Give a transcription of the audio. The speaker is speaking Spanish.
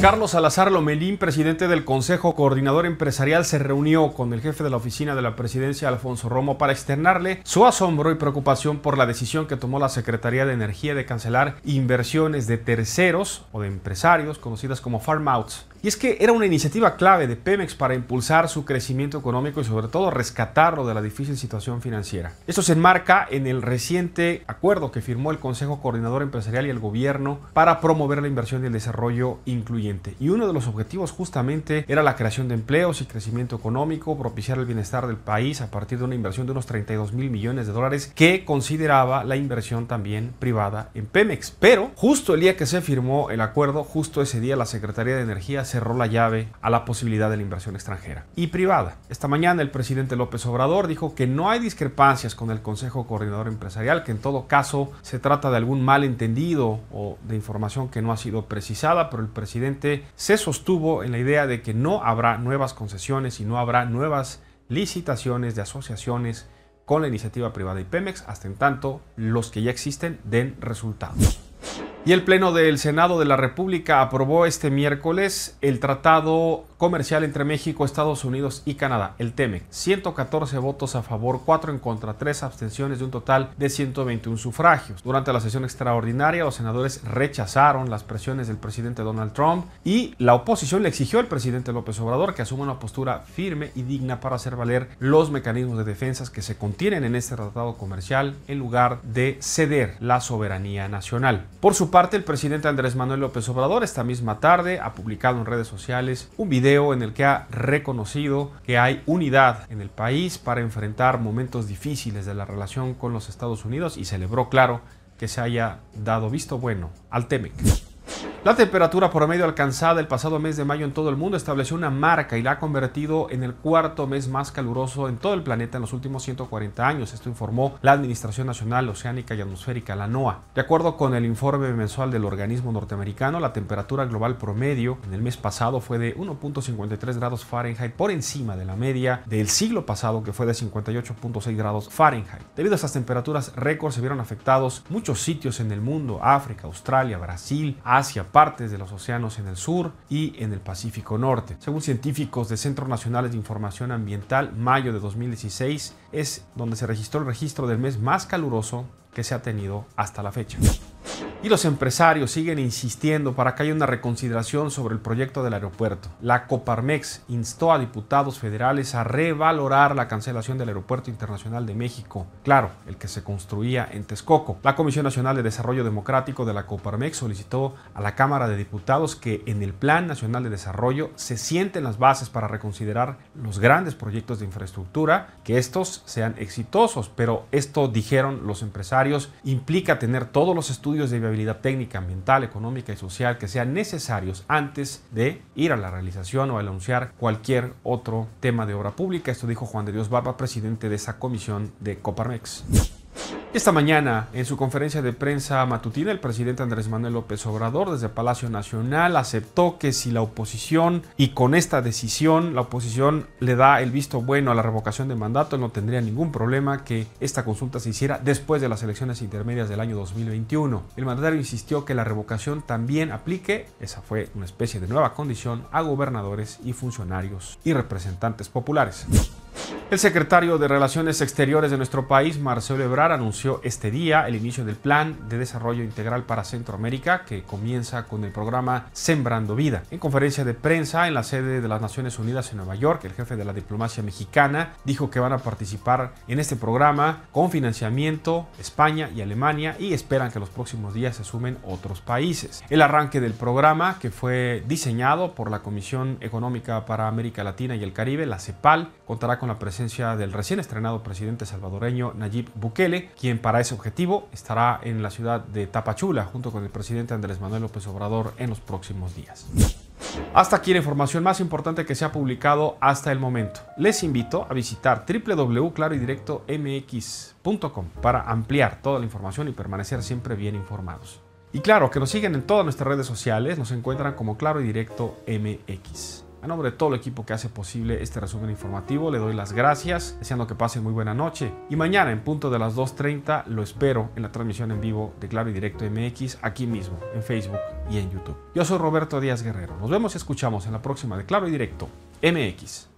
Carlos Salazar Lomelín, presidente del Consejo Coordinador Empresarial, se reunió con el jefe de la oficina de la presidencia, Alfonso Romo, para externarle su asombro y preocupación por la decisión que tomó la Secretaría de Energía de cancelar inversiones de terceros o de empresarios conocidas como farmouts. Y es que era una iniciativa clave de Pemex para impulsar su crecimiento económico y sobre todo rescatarlo de la difícil situación financiera. Esto se enmarca en el reciente acuerdo que firmó el Consejo Coordinador Empresarial y el Gobierno para promover la inversión y el desarrollo incluyente. Y uno de los objetivos justamente era la creación de empleos y crecimiento económico, propiciar el bienestar del país a partir de una inversión de unos 32 mil millones de dólares que consideraba la inversión también privada en Pemex. Pero justo el día que se firmó el acuerdo, justo ese día la Secretaría de Energía cerró la llave a la posibilidad de la inversión extranjera y privada. Esta mañana el presidente López Obrador dijo que no hay discrepancias con el Consejo Coordinador Empresarial, que en todo caso se trata de algún malentendido o de información que no ha sido precisada, pero el presidente se sostuvo en la idea de que no habrá nuevas concesiones y no habrá nuevas licitaciones de asociaciones con la iniciativa privada y Pemex, hasta en tanto los que ya existen den resultados. Y el Pleno del Senado de la República aprobó este miércoles el Tratado Comercial entre México, Estados Unidos y Canadá, el TEMEC. 114 votos a favor, 4 en contra, 3 abstenciones de un total de 121 sufragios. Durante la sesión extraordinaria, los senadores rechazaron las presiones del presidente Donald Trump y la oposición le exigió al presidente López Obrador que asuma una postura firme y digna para hacer valer los mecanismos de defensa que se contienen en este tratado comercial en lugar de ceder la soberanía nacional. Por su parte, el presidente Andrés Manuel López Obrador esta misma tarde ha publicado en redes sociales un video en el que ha reconocido que hay unidad en el país para enfrentar momentos difíciles de la relación con los Estados Unidos y celebró, claro, que se haya dado visto bueno al TEMEC. La temperatura promedio alcanzada el pasado mes de mayo en todo el mundo estableció una marca y la ha convertido en el cuarto mes más caluroso en todo el planeta en los últimos 140 años. Esto informó la Administración Nacional Oceánica y Atmosférica, la NOAA. De acuerdo con el informe mensual del organismo norteamericano, la temperatura global promedio en el mes pasado fue de 1.53 grados Fahrenheit por encima de la media del siglo pasado que fue de 58.6 grados Fahrenheit. Debido a estas temperaturas récord se vieron afectados muchos sitios en el mundo, África, Australia, Brasil, Asia, partes de los océanos en el sur y en el Pacífico Norte. Según científicos de Centro Nacional de Información Ambiental, mayo de 2016 es donde se registró el registro del mes más caluroso que se ha tenido hasta la fecha. Y los empresarios siguen insistiendo para que haya una reconsideración sobre el proyecto del aeropuerto. La Coparmex instó a diputados federales a revalorar la cancelación del Aeropuerto Internacional de México, claro, el que se construía en Texcoco. La Comisión Nacional de Desarrollo Democrático de la Coparmex solicitó a la Cámara de Diputados que en el Plan Nacional de Desarrollo se sienten las bases para reconsiderar los grandes proyectos de infraestructura, que estos sean exitosos, pero esto, dijeron los empresarios, implica tener todos los estudios de habilidad técnica, ambiental, económica y social que sean necesarios antes de ir a la realización o anunciar cualquier otro tema de obra pública. Esto dijo Juan de Dios Barba, presidente de esa comisión de Coparmex. Esta mañana, en su conferencia de prensa matutina, el presidente Andrés Manuel López Obrador desde Palacio Nacional aceptó que si la oposición, y con esta decisión la oposición le da el visto bueno a la revocación de mandato, no tendría ningún problema que esta consulta se hiciera después de las elecciones intermedias del año 2021. El mandatario insistió que la revocación también aplique, esa fue una especie de nueva condición, a gobernadores y funcionarios y representantes populares. El secretario de Relaciones Exteriores de nuestro país, Marcelo Ebrar, anunció este día el inicio del Plan de Desarrollo Integral para Centroamérica, que comienza con el programa Sembrando Vida. En conferencia de prensa en la sede de las Naciones Unidas en Nueva York, el jefe de la diplomacia mexicana dijo que van a participar en este programa con financiamiento España y Alemania y esperan que los próximos días se sumen otros países. El arranque del programa, que fue diseñado por la Comisión Económica para América Latina y el Caribe, la CEPAL, contará con la presencia del recién estrenado presidente salvadoreño Nayib Bukele, quien para ese objetivo estará en la ciudad de Tapachula junto con el presidente Andrés Manuel López Obrador en los próximos días. Hasta aquí la información más importante que se ha publicado hasta el momento. Les invito a visitar www.claroidirectomx.com para ampliar toda la información y permanecer siempre bien informados. Y claro, que nos siguen en todas nuestras redes sociales, nos encuentran como Claro y Directo MX. A nombre de todo el equipo que hace posible este resumen informativo, le doy las gracias, deseando que pasen muy buena noche. Y mañana, en punto de las 2.30, lo espero en la transmisión en vivo de Claro y Directo MX, aquí mismo, en Facebook y en YouTube. Yo soy Roberto Díaz Guerrero. Nos vemos y escuchamos en la próxima de Claro y Directo MX.